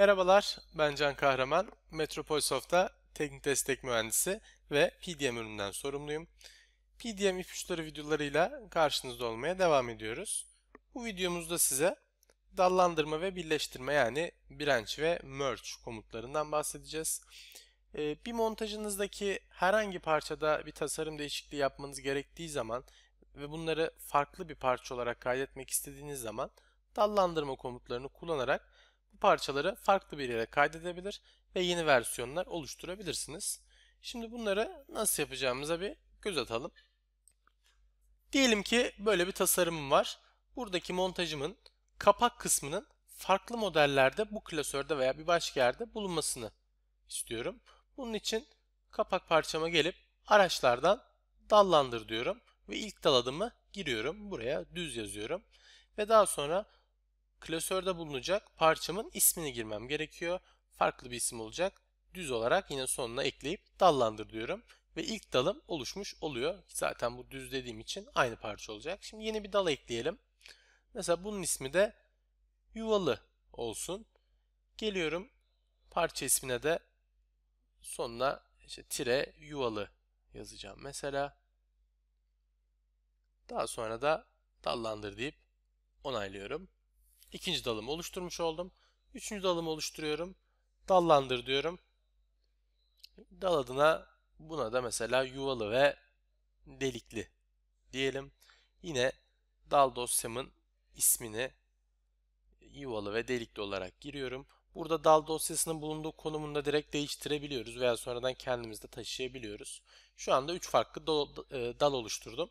Merhabalar, ben Can Kahraman. Metropol teknik destek mühendisi ve PDM ürününden sorumluyum. PDM ipuçları videolarıyla karşınızda olmaya devam ediyoruz. Bu videomuzda size dallandırma ve birleştirme yani branch ve merge komutlarından bahsedeceğiz. Ee, bir montajınızdaki herhangi parçada bir tasarım değişikliği yapmanız gerektiği zaman ve bunları farklı bir parça olarak kaydetmek istediğiniz zaman dallandırma komutlarını kullanarak bu parçaları farklı bir yere kaydedebilir ve yeni versiyonlar oluşturabilirsiniz. Şimdi bunları nasıl yapacağımıza bir göz atalım. Diyelim ki böyle bir tasarımım var. Buradaki montajımın kapak kısmının farklı modellerde bu klasörde veya bir başka yerde bulunmasını istiyorum. Bunun için kapak parçama gelip araçlardan dallandır diyorum ve ilk dal adımı giriyorum. Buraya düz yazıyorum ve daha sonra klasörde bulunacak parçamın ismini girmem gerekiyor. Farklı bir isim olacak. Düz olarak yine sonuna ekleyip dallandır diyorum. Ve ilk dalım oluşmuş oluyor. Zaten bu düz dediğim için aynı parça olacak. Şimdi yeni bir dal ekleyelim. Mesela bunun ismi de yuvalı olsun. Geliyorum parça ismine de sonuna işte tire yuvalı yazacağım. Mesela daha sonra da dallandır deyip onaylıyorum. İkinci dalımı oluşturmuş oldum. Üçüncü dalımı oluşturuyorum. Dallandır diyorum. Dal adına buna da mesela yuvalı ve delikli diyelim. Yine dal dosyamın ismini yuvalı ve delikli olarak giriyorum. Burada dal dosyasının bulunduğu konumunda direkt değiştirebiliyoruz veya sonradan kendimizde taşıyabiliyoruz. Şu anda 3 farklı dal, e, dal oluşturdum.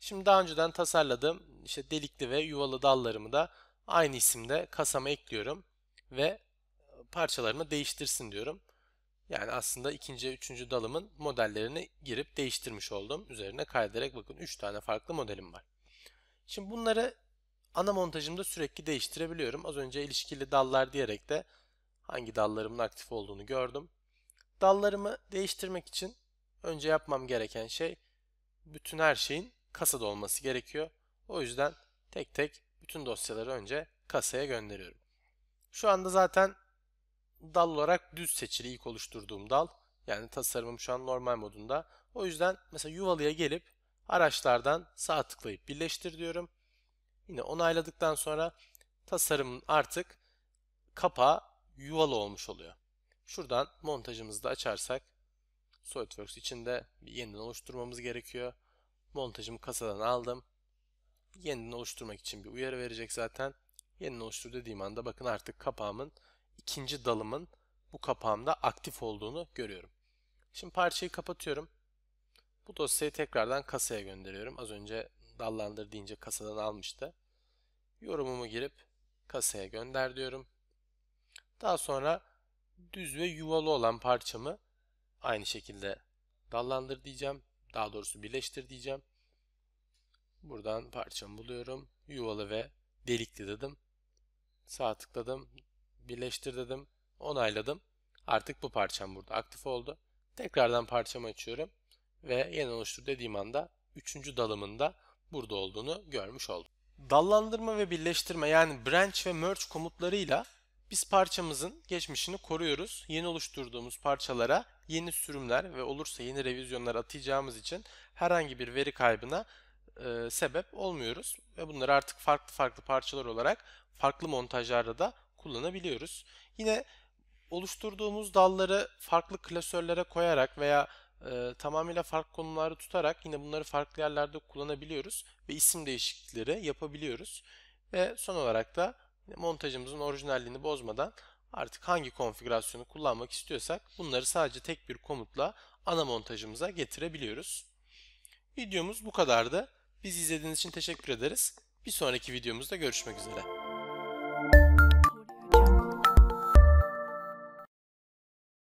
Şimdi daha önceden tasarladığım işte delikli ve yuvalı dallarımı da Aynı isimde kasama ekliyorum ve e, parçalarını değiştirsin diyorum. Yani aslında ikinci üçüncü dalımın modellerini girip değiştirmiş oldum. Üzerine kaydederek bakın 3 tane farklı modelim var. Şimdi bunları ana montajımda sürekli değiştirebiliyorum. Az önce ilişkili dallar diyerek de hangi dallarımın aktif olduğunu gördüm. Dallarımı değiştirmek için önce yapmam gereken şey bütün her şeyin kasada olması gerekiyor. O yüzden tek tek bütün dosyaları önce kasaya gönderiyorum. Şu anda zaten dal olarak düz seçili ilk oluşturduğum dal. Yani tasarımım şu an normal modunda. O yüzden mesela yuvalıya gelip araçlardan sağ tıklayıp birleştir diyorum. Yine onayladıktan sonra tasarımın artık kapağı yuvalı olmuş oluyor. Şuradan montajımızı da açarsak SolidWorks içinde bir yeniden oluşturmamız gerekiyor. Montajımı kasadan aldım yeniden oluşturmak için bir uyarı verecek zaten. Yeniden oluştur dediğim anda bakın artık kapağımın ikinci dalımın bu kapağımda aktif olduğunu görüyorum. Şimdi parçayı kapatıyorum. Bu dosyayı tekrardan kasaya gönderiyorum. Az önce dallandır deyince kasadan almıştı. Yorumumu girip kasaya gönder diyorum. Daha sonra düz ve yuvalı olan parçamı aynı şekilde dallandır diyeceğim. Daha doğrusu birleştir diyeceğim. Buradan parçamı buluyorum. Yuvalı ve delikli dedim. Sağ tıkladım. Birleştir dedim. Onayladım. Artık bu parçam burada aktif oldu. Tekrardan parçamı açıyorum. Ve yeni oluştur dediğim anda 3. dalımında burada olduğunu görmüş oldum. Dallandırma ve birleştirme yani branch ve merge komutlarıyla biz parçamızın geçmişini koruyoruz. Yeni oluşturduğumuz parçalara yeni sürümler ve olursa yeni revizyonlar atacağımız için herhangi bir veri kaybına e, sebep olmuyoruz ve bunları artık farklı farklı parçalar olarak farklı montajlarda da kullanabiliyoruz. Yine oluşturduğumuz dalları farklı klasörlere koyarak veya e, tamamıyla farklı konumları tutarak yine bunları farklı yerlerde kullanabiliyoruz ve isim değişiklikleri yapabiliyoruz. Ve son olarak da montajımızın orijinalliğini bozmadan artık hangi konfigürasyonu kullanmak istiyorsak bunları sadece tek bir komutla ana montajımıza getirebiliyoruz. Videomuz bu kadardı. Bizi izlediğiniz için teşekkür ederiz. Bir sonraki videomuzda görüşmek üzere.